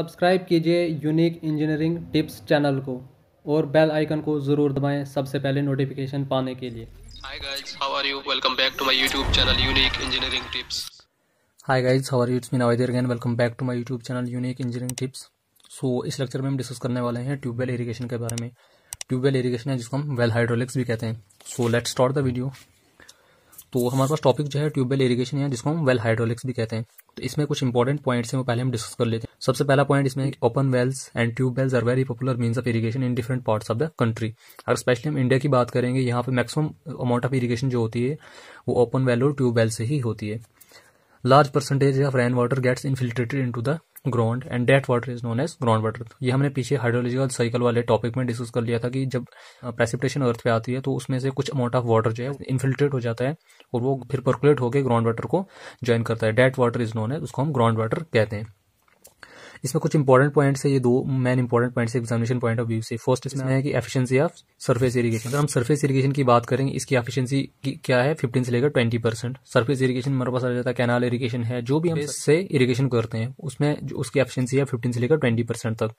Subscribe कीजिए unique engineering tips channel को और बेल आइकन को ज़रूर दबाएं सबसे पहले नोटिफिकेशन पाने के लिए hi guys how are you welcome back to my YouTube channel unique engineering tips hi guys how are you it's me Naveed again welcome back to my YouTube channel unique engineering tips so इस lecture में हम discuss करने वाले हैं tubewell irrigation के बारे में tubewell irrigation है जिसको हम वेल हाइड्रोलिक्स भी कहते हैं so let's start the video तो हमारे पास टॉपिक जो है ट्यूबवेल इरीगेशन है जिसको हम वेल हाइड्रोलिक्स भी कहते हैं तो इसमें कुछ इंपॉर्टेंट पॉइंट्स हैं वो पहले हम डिस्कस कर लेते हैं सबसे पहला पॉइंट इसमें open wells and tube wells are very popular mean of irrigation in different part of the country अगर स्पेशली हम इंडिया की बात करेंगे यहाँ पे मैक्सिमम अमाउंट ऑफ इरीगेशन जो होती है वो ओपन वेल और ट्यूब वेल से ही होती है large percentage of rain water gets infiltrated in to the ground and that water is known as ground water ये हमने पीछे हाइड्रोलॉजिकल साइकिल वाले टॉपिक में डिस्कस कर लिया था कि जब प्रेसिपिटेशन अर्थ पे आती है तो उसमें से कुछ अमाउंट ऑफ वाटर जो है इन्फिल्ट्रेट हो जाता है और वो फिर परकुलेट होकर ग्राउंड वाटर को ज्वाइन करता है डेट वाटर इज नोन है उसको हम ग्राउंड वाटर कहते हैं इसमें कुछ इंपॉर्टेंट पॉइंट्स है ये दो main important points examination point of view से फर्स्ट इसमें है कि एफिशिएंसी ऑफ सरफेस इरीगेशन अगर हम सरफेस इरीगेशन की बात करेंगे इसकी एफिशिएंसी क्या है फिफ्टीन से लेकर ट्वेंटी परसेंट सर्फेस इरीगेशन हमारे पास आ जाता है कैनाल इरीगेशन है जो भी हम इससे इरीगेशन करते हैं उसमें उसकी एफिशियंसी है फिफ्टीन से लेकर ट्वेंटी परसेंट तक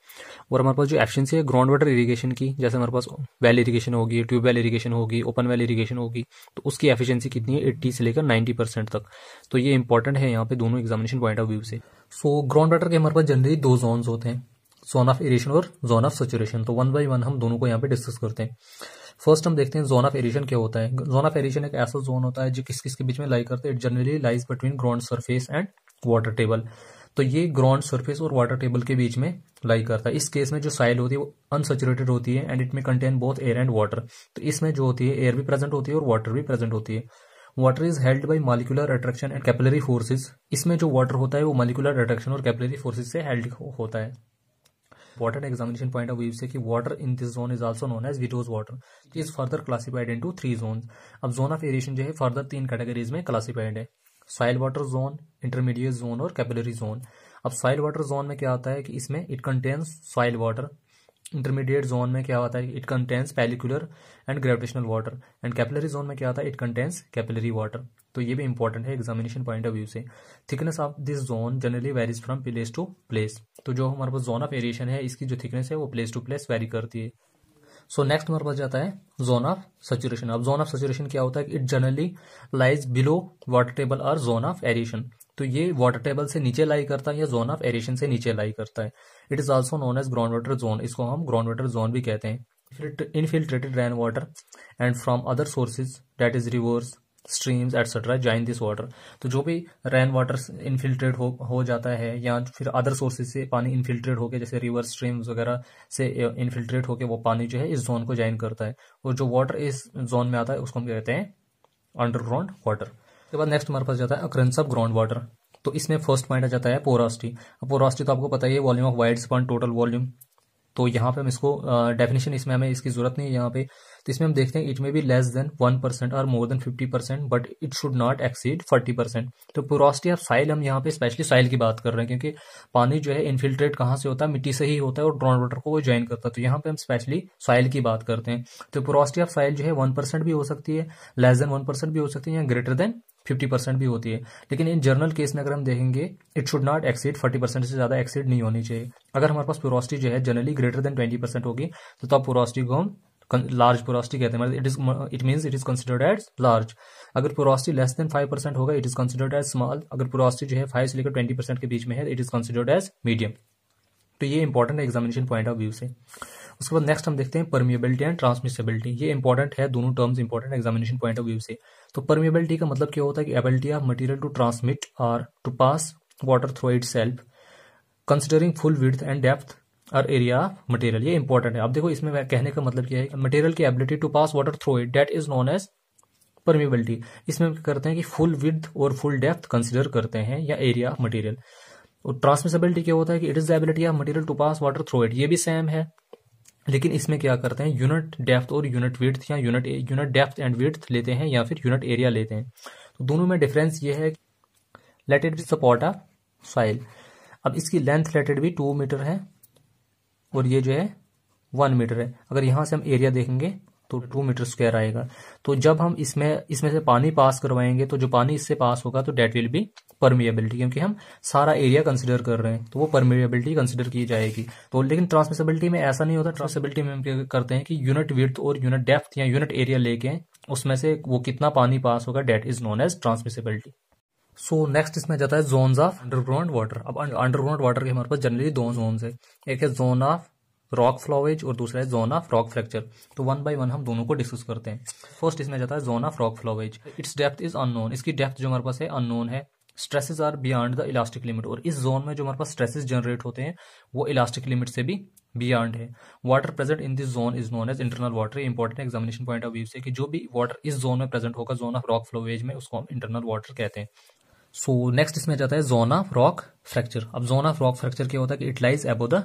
और हमारे पास जो एफिशियंसी है ग्राउंड वाटर इरीगेशन की जैसे हमारे पास वेल इरीगेशन होगी ट्यूबवेल इरीगेशन होगी ओपन वेल इरीगेशन होगी तो उसकी एफिशियंसी कितनी है एट्टी से लेकर नाइन्टी परसेंट तक तो ये इंपॉर्टेंट है यहाँ पे दोनों एग्जामिनेशन पॉइंट ऑफ व्यू से सो ग्राउंड वाटर के हमारे पास जनरली दो जोन होते हैं जोन ऑफ इरेशन और जोन ऑफ सेचुरेशन तो वन बाई वन हम दोनों को यहाँ पे डिस्कस करते हैं फर्स्ट हम देखते हैं जोन ऑफ एरेशन क्या होता है जोन ऑफ एरेशन एक ऐसा जोन होता है जो किस किस तो के बीच में लाई करते हैं it generally lies between ground surface and water table तो ये ग्राउंड सरफेस और वाटर टेबल के बीच में लाई करता है इस केस में जो साइल होती है वो अनसेचुरेटेड होती है एंड इट में contain both air and water तो इसमें जो होती है एयर भी प्रेजेंट होती है और वाटर भी प्रेजेंट होती है water is held by molecular attraction and capillary forces इसमें जो वाटर होता है वो मालिकुलर अट्रैक्शन और कैपिलरी फोर्सेज से हेल्ड होता है water examination point of view से कि water in this zone is also known as vadose water is further classified in to three zone अब जोन ऑफ एरिएशन जो है फर्दर तीन कैटेगरीज में क्लासीफाइड है soil water zone intermediate zone और capillary zone अब सॉइल वाटर जोन में क्या आता है कि इसमें it contains soil water intermediate zone में क्या होता है it contains pellicular and gravitational water and capillary zone में क्या होता है इट कंटेंस कैपिलरी वाटर तो ये भी इंपॉर्टेंट है एग्जामिनेशन पॉइंट ऑफ व्यू से thickness of this zone generally varies from place to place तो जो हमारे पास जोन ऑफ एरिएशन है इसकी जो थिकनेस है वो प्लेस टू प्लेस वेरी करती है सो नेक्स्ट हमारे पास जाता है जोन ऑफ सचुरेशन अब जोन ऑफ सचुरेशन क्या होता है it generally lies below water table और जोन ऑफ एरिएशन तो ये वाटर टेबल से नीचे लाई करता है या जोन ऑफ एरेशन से नीचे लाई करता है it is also known as ground water zone इसको हम ग्राउंड वाटर जोन भी कहते हैं infiltrated rain water and from other sources that is rivers streams etcetera join this water तो जो भी रेन वाटर इनफिल्ट्रेट हो हो जाता है या फिर अदर सोर्सेज से पानी इनफिल्ट्रेट होकर जैसे रिवर स्ट्रीम्स वगैरह से इनफिल्ट्रेट होकर वो पानी जो है इस जोन को ज्वाइन करता है और जो वाटर इस जोन में आता है उसको हम कहते हैं अंडरग्राउंड वाटर उसके बाद नेक्स्ट हमारे पास जाता है अक्रेंस ऑफ ग्राउंड वाटर तो इसमें फर्स्ट पॉइंट आ जाता है पोरास्टी पोरास्टी तो आपको पता ही है volume of voids upon total volume तो यहाँ पे हम इसको डेफिनेशन इसमें हमें इसकी जरूरत नहीं है यहाँ पे तो इसमें हम देखते हैं इट मे भी लेस देन वन परसेंट और more than fifty percent but it should not exceed forty percent तो पोरास्टी ऑफ साइल हम यहाँ पे स्पेशली साइल की बात कर रहे हैं क्योंकि पानी जो है इन्फिल्ट्रेट कहाँ से होता है मिट्टी से ही होता है और ग्राउंड वाटर को वो ज्वाइन करता है तो यहाँ पे हम स्पेशली साइल की बात करते हैं तो पोरास्टी ऑफ साइल जो है वन परसेंट भी हो सकती है लेस देन वन परसेंट भी हो सकती है या ग्रेटर देन फिफ्टी परसेंट भी होती है लेकिन इन जर्नल केस में अगर हम देखेंगे it should not exceed forty percent से ज्यादा एक्सीड नहीं होनी चाहिए अगर हमारे पास पोरोस्टी जो है generally greater than twenty percent होगी तो तब पोरोस्टी को हम लार्ज पोरोस्टी कहते हैं it is it means it is considered as large अगर porosity less than five percent होगा it is considered as small अगर पोरोस्टी जो है फाइव से लेकर ट्वेंटी परसेंट के बीच में है it is considered as medium तो ये इंपॉर्टेंट है एग्जामिनेशन पॉइंट ऑफ व्यू से उसके बाद नेक्स्ट हम देखते हैं परमिबिलिटी एंड ट्रांसमिसिबिलिटी ये इंपॉर्टेंट है दोनों terms important examination point of view से तो परमिबिलिटी का मतलब क्या होता है कि ability of material to transmit और to pass water through itself considering full width and depth और एरिया ऑफ मटेरियल ये इंपॉर्टेंट है आप देखो इसमें कहने का मतलब क्या है मटेरियल की ability to pass water through it that is known as permeability इसमें करते हैं कि फुल विथ और फुल डेप्थ कंसिडर करते हैं या एरिया ऑफ मटेरियल और ट्रांसमिसबिलिटी क्या होता है कि it is the ability of material to pass water through it ये भी सेम है लेकिन इसमें क्या करते हैं यूनिट डेप्थ और यूनिट विड्थ या unit unit depth and width लेते हैं या फिर यूनिट एरिया लेते हैं तो दोनों में डिफरेंस ये है let it be suppose a soil अब इसकी length let it be two metre है और ये जो है वन मीटर है अगर यहां से हम एरिया देखेंगे तो टू मीटर स्क्वायर आएगा तो जब हम इसमें इसमें से पानी पास करवाएंगे तो जो पानी इससे पास होगा तो डेट विल बी परमिबिलिटी क्योंकि हम सारा एरिया कंसिडर कर रहे हैं तो वो परमिबिलिटी कंसिडर की जाएगी तो लेकिन ट्रांसमिसबिलिटी में ऐसा नहीं होता ट्रांसमिसिबिलिटी में हम करते हैं कि यूनिट विर्थ और यूनिट डेप्थ या यूनिट एरिया लेके उसमें से वो कितना पानी पास होगा that is known as transmissibility so next इसमें जाता है जोन्स ऑफ अंडरग्राउंड वाटर अब अंडरग्राउंड वाटर के हमारे पास जनरली दो जोन है एक है जोन ऑफ रॉक फ्लॉवेज और दूसरा है जोन ऑफ रॉक फ्रैक्चर तो वन बाय वन हम दोनों को डिस्कस करते हैं फर्स्ट इसमें जाता है zone of rock flowage its depth is unknown इसकी डेप्थ जो हमारे पास है अननोन है stresses are beyond the elastic limit और इस जोन में जो हमारे पास स्ट्रेसेस जनरेट होते हैं वो इलास्टिक लिमिट से भी बियॉन्ड है water present in this zone is known as internal water important examination point of view से कि जो भी वाटर इस जोन में प्रेजेंट होगा जोन ऑफ रॉक फ्लोवेज में उसको हम इंटरनल वाटर कहते हैं सो नेक्स्ट इसमें जाता है जोन ऑफ रॉक फ्रैक्चर अब जोन ऑफ रॉक फ्रैक्चर क्या होता है कि it lies above the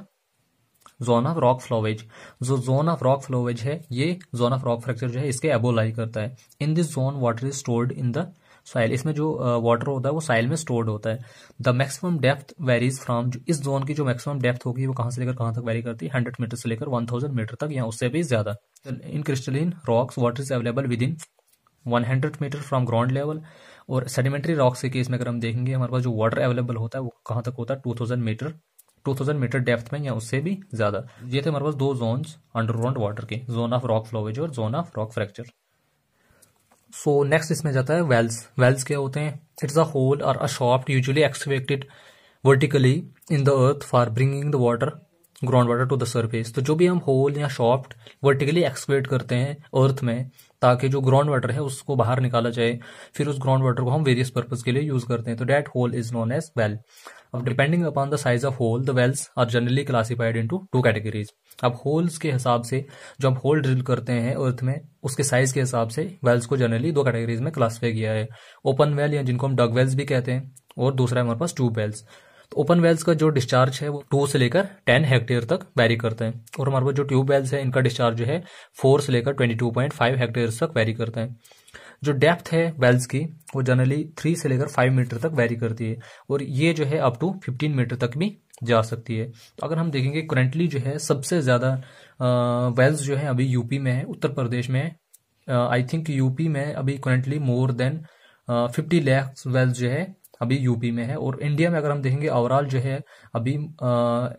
zone of rock flowage जो जोन ऑफ रॉक फ्लोवेज है ये जोन ऑफ रॉक फ्रैक्चर जो है इसके एबो लाई करता है in this zone water is stored in the soil इसमें जो वाटर होता है वो साइल में स्टोर्ड होता है the maximum depth varies from इस जोन की जो मैक्सिमम डेप्थ होगी वो कहाँ से लेकर कहाँ तक वेरी करती है हंड्रेड मीटर से लेकर वन थाउजेंड मीटर तक या उससे भी ज्यादा तो in crystalline rocks water is available within one hundred metre from ground level और सेडिमेंट्री रॉक्स के केस में अगर हम देखेंगे हमारे पास जो वाटर अवेलेबल होता है वो कहाँ तक होता है two thousand metre 2000 metre depth में या उससे भी ज्यादा ये थे हमारे पास दो जोन्स अंडरग्राउंड वाटर के जोन ऑफ रॉक फ्लोवेज और zone of rock fracture so next इसमें जाता है वेल्स वेल्स क्या होते हैं इट्स अ होल और a shaft usually expected vertically in the earth for bringing the water ground water to the surface तो जो भी हम होल या शॉफ्ट वर्टिकली एक्सकेट करते हैं अर्थ में ताकि जो ग्राउंड वाटर है उसको बाहर निकाला जाए फिर उस ग्राउंड वाटर को हम वेरियस पर्पज के लिए यूज करते हैं तो that hole is known as well अब depending upon the size of hole the wells are generally classified into two categories अब होल्स के हिसाब से जो हम होल ड्रिल करते हैं अर्थ में उसके साइज के हिसाब से वेल्स को जनरली दो कैटेगरीज में क्लासिफाई किया है ओपन वेल या जिनको हम डग वेल्स भी कहते हैं और दूसरा है हमारे पास ट्यूब वेल्स तो ओपन वेल्स का जो डिस्चार्ज है वो टू से लेकर टेन हेक्टेयर तक वेरी करते हैं और हमारे पास जो ट्यूब वेल्स है इनका डिस्चार्ज जो है फोर से लेकर twenty two point five hectare तक वेरी करते हैं जो डेप्थ है वेल्स की वो जनरली थ्री से लेकर फाइव मीटर तक वेरी करती है और ये जो है अप टू फिफ्टीन मीटर तक भी जा सकती है तो अगर हम देखेंगे करंटली जो है सबसे ज़्यादा वेल्स जो है अभी यूपी में है उत्तर प्रदेश में आई थिंक यूपी में अभी currently more than fifty lakhs wells जो है अभी यूपी में है और इंडिया में अगर हम देखेंगे ओवरऑल जो है अभी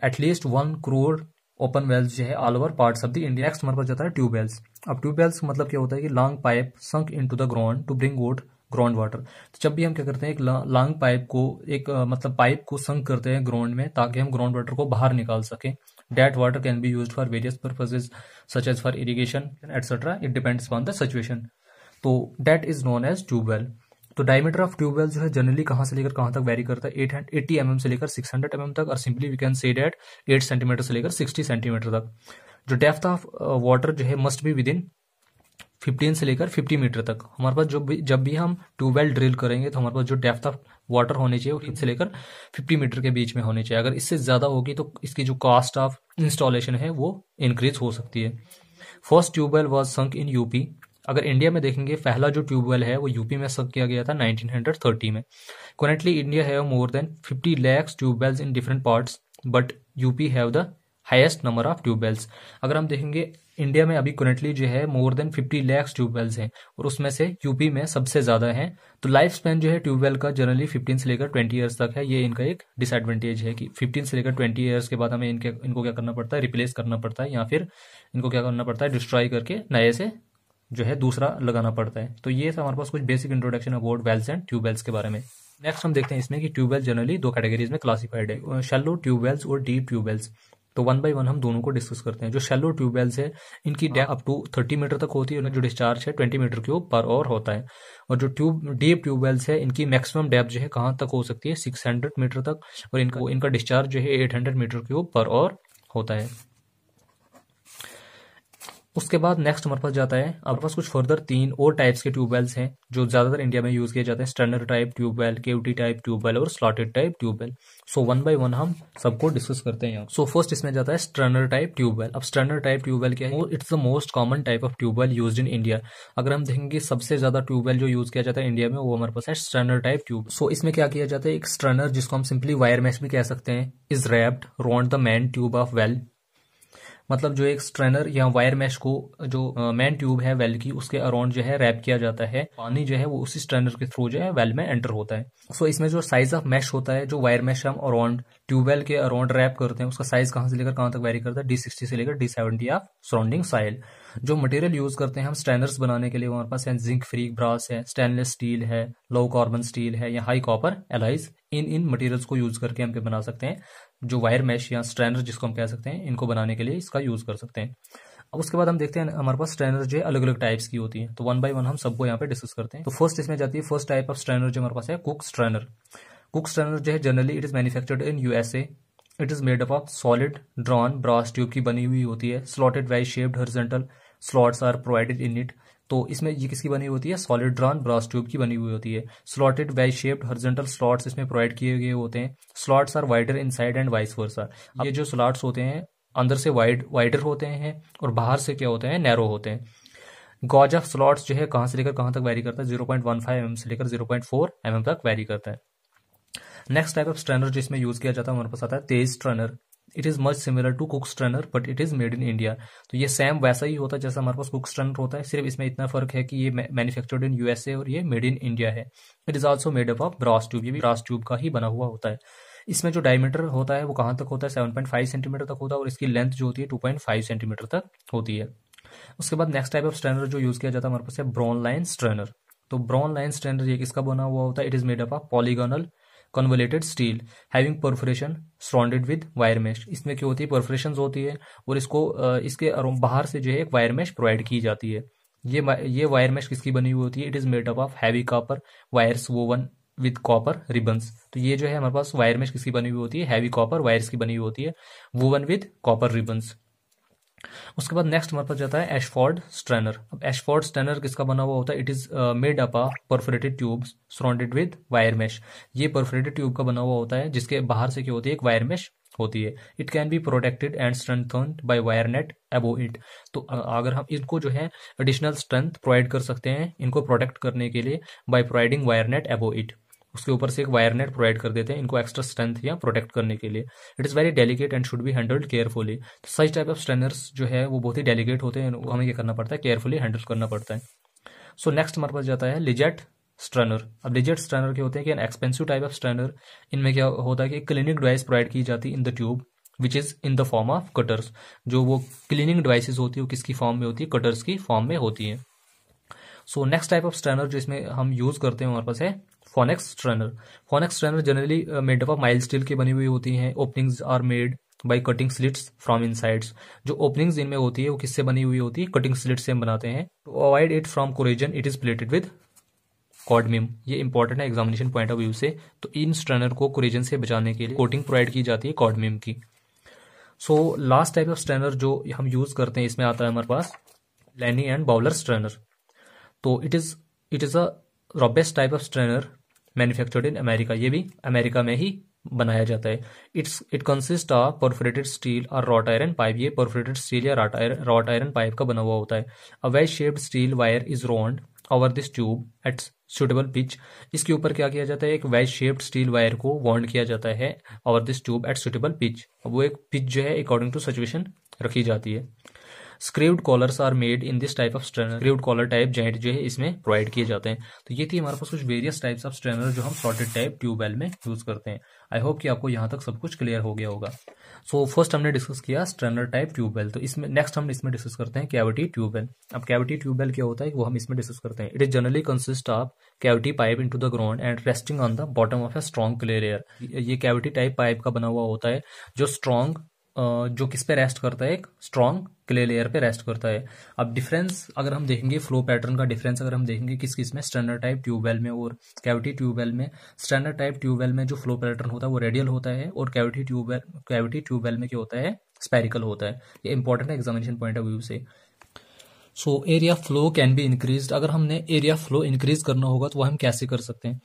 at least one crore open wells जो है all over part of the India next number पर जाता है ट्यूबवेल्स अब ट्यूबवेल्स मतलब क्या होता है कि long pipe sunk in to the ground to bring out ground water तो जब भी हम क्या करते हैं एक लॉन्ग पाइप को एक मतलब पाइप को संक करते हैं ग्राउंड में ताकि हम ग्राउंड वाटर को बाहर निकाल सकें that water can be used for various purposes such as for irrigation etcetera it depends on the situation तो that is known as tubewell तो डायमीटर ऑफ ट्यूबवेल जो है जनरली कहाँ से लेकर कहाँ तक वेरी करता है एट एट्टी एम से लेकर सिक्स हंड्रेड एम तक और simply we can say that eight centimetre से लेकर सिक्सटी सेंटीमीटर तक जो डेप्थ ऑफ वाटर जो है मस्ट भी विद इन फिफ्टीन से लेकर फिफ्टी मीटर तक हमारे पास जो भी जब भी हम ट्यूबवेल ड्रिल करेंगे तो हमारे पास जो डेप्थ ऑफ वाटर होने चाहिए वो से लेकर फिफ्टी मीटर के बीच में होने चाहिए अगर इससे ज़्यादा होगी तो इसकी जो कॉस्ट ऑफ इंस्टॉलेशन है वो इंक्रीज हो सकती है first tubewell was sunk in UP अगर इंडिया में देखेंगे पहला जो ट्यूबवेल है वो यूपी में सब किया गया था 1930 में currently India have more than 50 lakhs tubewells in different parts but UP have the highest number of tubewells अगर हम देखेंगे इंडिया में अभी करेंटली जो है मोर देन 50 लैक्स ट्यूबवेल्स हैं और उसमें से यूपी में सबसे ज़्यादा हैं तो लाइफ स्पेन जो है ट्यूबवेल का जनरली 15 से लेकर 20 इयर्स तक है ये इनका एक डिसएडवांटेज है कि 15 से लेकर 20 इयर्स के बाद हमें इनके इनको क्या करना पड़ता है रिप्लेस करना पड़ता है या फिर इनको क्या करना पड़ता है डिस्ट्रॉय करके नए से जो है दूसरा लगाना पड़ता है तो ये था हमारे पास कुछ basic introduction about wells and tubewells के बारे में नेक्स्ट हम देखते हैं इसमें कि ट्यूबवेल जनरली दो कैटेगरीज में क्लासिफाइड है शेलो ट्यूबवेल्स और डीप ट्यूबवेल्स तो वन बाई वन हम दोनों को डिस्कस करते हैं जो शेलो ट्यूबवेल्स है इनकी depth up to thirty metre तक होती है जो डिस्चार्ज है ट्वेंटी मीटर क्यूब पर और होता है और जो ट्यूब डीप ट्यूबवेल्स है इनकी मैक्सिमम डेप जो है कहाँ तक हो सकती है सिक्स हंड्रेड मीटर तक और इनका इनका डिस्चार्ज जो है एट हंड्रेड मीटर क्यूब पर और होता है उसके बाद नेक्स्ट हमारे पास जाता है हमारे पास कुछ फर्दर तीन और टाइप्स के ट्यूबवेल्स हैं जो ज्यादातर इंडिया में यूज किए जाते हैं standard type tubewell cavity type tubewell और slotted type tubewell so one by one हम सबको डिस्कस करते हैं सो फर्स्ट इसमें जाता है स्टैंडर्ड टाइप ट्यूबवेल अब स्टैंडर्ड टाइप ट्यूबवेल क्या है it's the most common type of tubewell used in India अगर हम देखेंगे सबसे ज्यादा ट्यूबवेल जो यूज किया जाता है इंडिया में वो हमारे पास है स्टैंडर्ड टाइप ट्यूब सो इसमें क्या किया जाता है एक स्टर्नर जिसको हम सिंपली वायर मैक्स भी कह सकते हैं is wrapped round the main tube of well मतलब जो एक स्ट्रेनर या वायर मैश को जो मेन ट्यूब है वेल की उसके अराउंड जो है रैप किया जाता है पानी जो है वो उसी स्ट्रेनर के थ्रू जो है वेल में एंटर होता है सो so, इसमें जो साइज ऑफ मैश होता है जो वायर मैश हम अराउंड ट्यूबवेल के अराउंड रैप करते हैं उसका साइज कहाँ से लेकर कहाँ तक वेरी करता है डी सिक्सटी से लेकर D seventy of surrounding soil जो मटेरियल यूज करते हैं हम स्टैंडर्स बनाने के लिए हमारे पास है जिंक फ्री ब्रास है स्टेनलेस स्टील है लो कार्बन स्टील है या हाई कॉपर एलाइज इन इन मटेरियल्स को यूज करके हम बना सकते हैं जो वायर मैश या स्टैंडर जिसको हम कह सकते हैं इनको बनाने के लिए इसका यूज कर सकते हैं अब उसके बाद हम देखते हैं हमारे पास स्ट्रैनर जो अलग अलग टाइप्स की होती है तो वन बाय वन हम सबको यहाँ पे डिस्कस करते हैं तो फर्स्ट इसमें जाती है फर्स्ट टाइप ऑफ स्ट्रैनर जो हमारे पास है कुक स्ट्रैनर कुक स्ट्रेनर जो है generally it is manufactured in USA it is made up of solid drawn brass tube की बनी हुई होती है slotted V shaped horizontal slots are provided in it तो इसमें ये किसकी बनी होती है सॉलिड ड्रॉन ब्रास ट्यूब की बनी हुई होती है slotted V shaped horizontal slots इसमें प्रोवाइड किए गए होते हैं slots are wider inside and vice versa ये जो स्लॉट्स होते हैं अंदर से वाइड वाइडर होते हैं और बाहर से क्या होते हैं नैरो होते हैं गॉज ऑफ स्लॉट्स जो है कहाँ से लेकर कहाँ तक वैरी करता है zero point one five m से लेकर zero point four m m तक वैरी करता है नेक्स्ट टाइप ऑफ स्ट्रेनर जिसमें यूज किया जाता है हमारे पास आता है Tej strainer it is much similar to Cook strainer but it is made in India तो ये सेम वैसा ही होता है जैसा हमारे पास कुक स्ट्रेनर होता है सिर्फ इसमें इतना फर्क है कि ये मैन्युफैक्चर्ड इन यूएसए और ये मेड इन इंडिया है it is also made up of brass tube ये भी ब्रास ट्यूब का ही बना हुआ होता है इसमें जो डायमीटर होता है वो कहां तक होता है सेवन पॉइंट फाइव सेंटीमीटर तक होता है और इसकी लेंथ जो होती है फाइव सेंटीमीटर तक होती है उसके बाद नेक्स्ट टाइप ऑफ स्ट्रेनर जो यूज किया जाता है हमारे पास है ब्रॉन लाइन स्ट्रेनर तो ब्रॉन लाइन स्ट्रेनर ये किसका बना हुआ होता है it is made up of polygonal convoluted steel having perforation stranded with wire mesh इसमें क्या होती है परफोरेशन होती है और इसको इसके बाहर से जो है एक वायर मेश प्रोवाइड की जाती है ये ये वायर मेश किसकी बनी हुई होती है it is made up of heavy copper wires woven with copper ribbons तो ये जो है हमारे पास वायर मेश किसकी बनी हुई होती है हैवी कॉपर वायर्स की बनी हुई होती है वोवन विद कॉपर रिबन्स उसके बाद नेक्स्ट हमारे पास जाता है एशफोर्ड स्ट्रेनर अब एशफोर्ड स्ट्रेनर किसका बना हुआ होता है it is made up a perforated tube surrounded with wire mesh ये परफोरेटेड ट्यूब का बना हुआ होता है जिसके बाहर से क्या होती है एक वायर मेश होती है it can be protected and strengthen by wire net above it तो अगर हम इनको जो है एडिशनल स्ट्रेंथ प्रोवाइड कर सकते हैं इनको प्रोटेक्ट करने के लिए by providing wire net above it उसके ऊपर से एक वायर नेट प्रोवाइड कर देते हैं इनको एक्स्ट्रा स्ट्रेंथ या प्रोटेक्ट करने के लिए it is very delicate and should be handled carefully तो सच टाइप ऑफ स्ट्रेनर्स जो है वो बहुत ही डेलीकेट होते हैं हमें क्या करना पड़ता है केयरफुली हैंडल करना पड़ता है सो नेक्स्ट हमारे पास जाता है लिजेट स्ट्रेनर अब लिजेट स्ट्रेनर के होते हैं कि an expensive type of strainer इनमें क्या होता है कि क्लिनिक डिवाइस प्रोवाइड की जाती है in the tube which is in the form of cutters जो वो क्लीनिंग डिवाइसेज होती है वो किसकी फॉर्म में होती है कटर्स की फॉर्म में होती है so next type of strainer जो इसमें हम यूज़ करते हैं हमारे पास है Phoenix strainer Phoenix strainer generally made of mild steel की बनी हुई होती है openings are made by cutting slits from sides जो ओपनिंग्स इनमें होती है वो किससे बनी हुई होती है कटिंग स्लिट्स से हम बनाते हैं to avoid it from corrosion it is plated with cadmium ये इंपॉर्टेंट है एग्जामिनेशन पॉइंट ऑफ व्यू से तो इन स्ट्रेनर को कोरिजन से बचाने के लिए कोटिंग प्रोवाइड की जाती है कॉडमिम की so last type of strainer जो हम यूज करते हैं इसमें आता है हमारे पास लैनी एंड बाउलर स्ट्रेनर तो it is it is a robust type of strainer manufactured in America ये भी अमेरिका में ही बनाया जाता है it's it consist of perforated steel और रॉट आयरन पाइप ये परफोरेटेड स्टील या wrought iron wrought iron pipe का बना हुआ होता है a V shaped steel wire is wound over this tube at suitable pitch इसके ऊपर क्या किया जाता है एक वेज शेप्ड स्टील वायर को वॉन्ड किया जाता है over this tube at suitable pitch अब वो एक पिच जो है अकॉर्डिंग टू सिचुएशन रखी जाती है screwed collars are made in this type of strainer screwed collar type joint जो है इसमें प्रोवाइड किए जाते हैं तो ये थी हमारे पास कुछ वेरियस टाइप्स ऑफ स्ट्रेनर जो हम सॉर्टेड टाइप ट्यूबवेल में यूज करते हैं आई होप कि आपको यहाँ तक सब कुछ क्लियर हो गया होगा सो so, फर्स्ट हमने डिस्कस किया स्ट्रेनर टाइप ट्यूबवेल तो इसमें नेक्स्ट हम इसमें डिस्कस करते हैं कैविटी ट्यूबवेल अब कैविटी ट्यूबवेल क्या होता है वो हम इसमें डिस्कस करते हैं it is generally consist of cavity pipe in to the ground and resting on the bottom of a strong clay layer ये कैविटी टाइप पाइप का बना हुआ होता है जो स्ट्रॉन्ग जो किस पे रेस्ट करता है एक स्ट्रॉन्ग क्ले लेयर पे रेस्ट करता है अब डिफरेंस अगर हम देखेंगे फ्लो पैटर्न का डिफरेंस अगर हम देखेंगे किस किस में स्टैंडर्ड टाइप ट्यूबवेल में और कैविटी ट्यूबवेल में स्टैंडर्ड टाइप ट्यूबवेल में जो फ्लो पैटर्न होता है वो रेडियल होता है और कैविटी ट्यूबवेल कैविटी ट्यूबवेल में क्या होता है स्पेरिकल होता है ये इंपॉर्टेंट है एग्जामिनेशन पॉइंट ऑफ व्यू से सो area flow can be increase अगर हमने एरिया फ्लो इंक्रीज करना होगा तो वह हम कैसे कर सकते हैं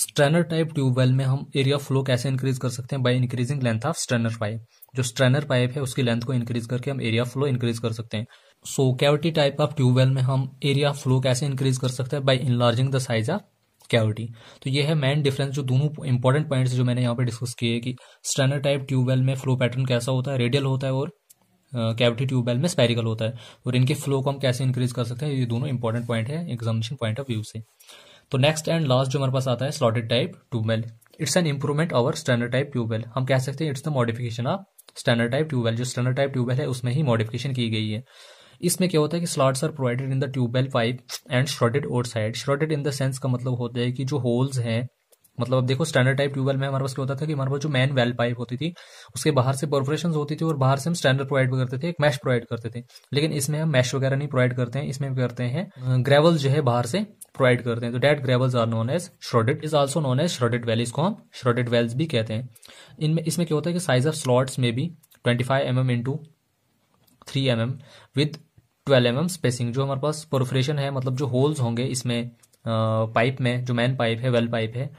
स्ट्रेनर टाइप ट्यूबवेल में हम एरिया फ्लो कैसे इंक्रीज कर सकते हैं by increasing length of strainer pipe जो स्ट्रेनर पाइप है उसकी लेंथ को इंक्रीज करके हम एरिया फ्लो इंक्रीज कर सकते हैं so cavity type of tubewell में हम एरिया फ्लो कैसे इंक्रीज कर सकते हैं by enlarging the size of cavity तो ये है मेन डिफरेंस जो दोनों इंपॉर्टेंट पॉइंट्स जो मैंने यहाँ पे डिस्कस किए कि स्ट्रैनर टाइप ट्यूबवेल में फ्लो पैटर्न कैसा होता है रेडियल होता है और कैविटी ट्यूबवेल में स्पेरिकल होता है और इनके फ्लो को हम कैसे इंक्रीज कर सकते हैं ये दोनों इंपॉर्टेंट पॉइंट है एग्जामिनेशन पॉइंट ऑफ व्यू से तो नेक्स्ट एंड लास्ट जो हमारे पास आता है slotted type tubewell it's an improvement over standard type tubewell हम कह सकते हैं it's the modification of standard type tubewell जो स्टैंडर्ड टाइप ट्यूबवेल है उसमें ही मॉडिफिकेशन की गई है इसमें क्या होता है कि slots are provided in the tubewell pipe and shrouded और side shrouded in the sense का मतलब होता है कि जो होल्स हैं मतलब अब देखो स्टैंडर्ड टाइप ट्यूबवेल में हमारे पास क्या होता था कि हमारे पास जो मेन वेल पाइप होती थी उसके बाहर से परफोरेशन होती थी और बाहर से हम स्टैंडर्ड प्रोवाइड करते थे एक मैश प्रोवाइड करते थे लेकिन इसमें हम मैश वगैरह नहीं प्रोवाइड करते हैं इसमें करते हैं ग्रेवल जो है बाहर से प्रोवाइड करते हैं तो that gravels are known as shrouded is also known as shrouded well इसको हम श्रोडेड वेल्स भी कहते हैं इनमें इसमें क्या होता है कि साइज ऑफ स्लॉट्स में भी twenty five m m into three m m with twelve m m spacing जो हमारे पास परफोरेशन है मतलब जो होल्स होंगे इसमें पाइप में जो मैन पाइप है वेल पाइप है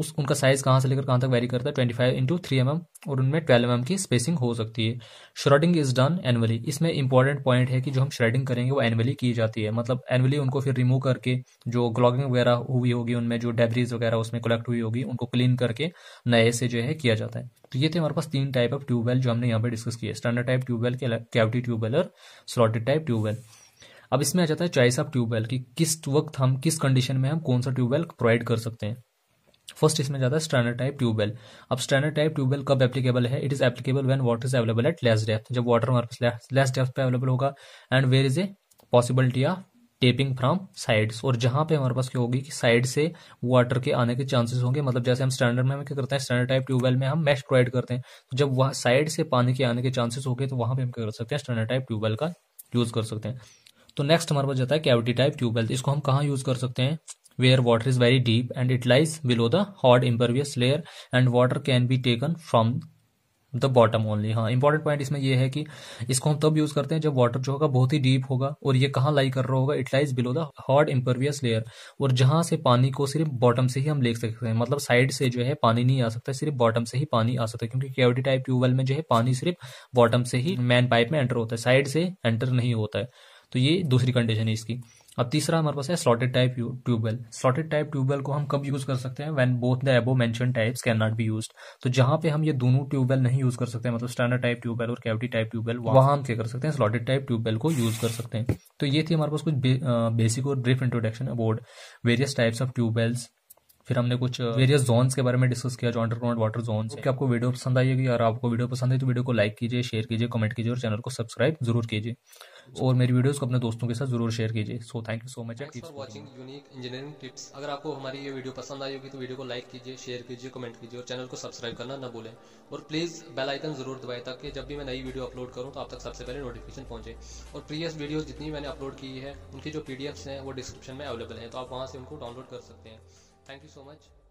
उस उनका साइज कहाँ से लेकर कहाँ तक वेरी करता है twenty five into three m और उनमें ट्वेल्व एम mm की स्पेसिंग हो सकती है श्रेडिंग इज डन एनुअली इसमें इंपॉर्टेंट पॉइंट है कि जो हम श्रेडिंग करेंगे वो एनुअली की जाती है मतलब एनुअली उनको फिर रिमूव करके जो ग्लॉगिंग वगैरह हुई होगी उनमें जो डेबरीज वगैरह उसमें कलेक्ट हुई होगी उनको क्लीन करके नए से जो है किया जाता है तो ये थे हमारे पास तीन टाइप ऑफ ट्यूबवेल जो हमने यहाँ पर डिस्कस किया standard type tubewell cavity tubewell और स्लॉटेड टाइप ट्यूबवेल अब इसमें आ जाता है चॉइस ऑफ ट्यूबवेल कि किस वक्त हम किस कंडीशन में हम कौन सा ट्यूबवेल प्रोवाइड कर सकते हैं फर्स्ट इसमें जाता है स्टैंडर्ड टाइप ट्यूबवेल अब स्टैंडर्ड टाइप ट्यूबवेल कब एप्लीकेबल है it is applicable when water is available at less depth जब वाटर हमारे पास लेस डेप्थ पे अवेलेबल होगा and where is a possibility of tapping from sides और जहां पे हमारे पास क्या होगी कि साइड से वाटर के आने के चांसेस होंगे मतलब जैसे हम स्टैंडर्ड में हम क्या करते हैं स्टैंडर्ड टाइप ट्यूबवेल में हम मैश प्रोवाइड करते हैं तो जब वहां साइड से पानी के आने के चांसेस हो गए तो वहां पे हम क्या कर सकते हैं स्टैंडर्ड टाइप ट्यूबवेल का यूज कर सकते हैं तो नेक्स्ट हमारे पास जाता है कैविटी टाइप ट्यूबवेल इसको हम कहा यूज कर सकते हैं where water is very deep and it lies below the hard impervious layer and water can be taken from the bottom only हाँ इंपॉर्टेंट पॉइंट इसमें यह है कि इसको हम तब यूज करते हैं जब वाटर जो होगा बहुत ही डीप होगा और ये कहाँ लाई कर रहा होगा it lies below the hard impervious layer और जहां से पानी को सिर्फ बॉटम से ही हम ले सकते हैं मतलब साइड से जो है पानी नहीं आ सकता सिर्फ बॉटम से ही पानी आ सकता है क्योंकि कैविटी टाइप ट्यूबवेल में जो है पानी सिर्फ बॉटम से ही मैन पाइप में एंटर होता है साइड से एंटर नहीं होता है तो ये दूसरी कंडीशन है इसकी अब तीसरा हमारे पास है slotted type tubewell slotted type tubewell को हम कब यूज कर सकते हैं when both the above mentioned types can not be used तो जहां पे हम ये दोनों ट्यूबवेल नहीं यूज कर सकते मतलब स्टैंडर्ड टाइप ट्यूबवेल और कैविटी टाइप ट्यूबवेल वहां हम क्या कर सकते हैं स्लॉटेड टाइप ट्यूबवेल को यूज कर सकते हैं तो ये थी हमारे पास कुछ बे, आ, बेसिक और brief introduction about various types of tubewells फिर हमने कुछ वेरियस जोन्स के बारे में डिस्कस किया जो अंडरग्राउंड वाटर जोन कि आपको वीडियो पसंद आई होगी और आपको वीडियो पसंद है तो वीडियो को लाइक कीजिए शेयर कीजिए कमेंट कीजिए और चैनल को सब्सक्राइब जरूर कीजिए और मेरी वीडियोस को अपने दोस्तों के साथ जरूर शेयर कीजिए so thank you so much for watching unique engineering tips अगर आपको हमारी ये वीडियो पसंद आई होगी तो वीडियो को लाइक कीजिए शेयर कीजिए कमेंट कीजिए और चैनल को सब्सक्राइब करना ना भूलें और प्लीज़ बेल आइकन जरूर दबाए ताकि जब भी मैं नई वीडियो अपलोड करूँ तो आप तक सबसे पहले नोटिफिकेशन पहुंचे और प्रीवियस वीडियो जितनी मैंने अपलोड की है उनकी जो पी हैं वो डिस्क्रिप्शन में अवेलेबल है तो आप वहाँ से उनको डाउनलोड कर सकते हैं Thank you so much.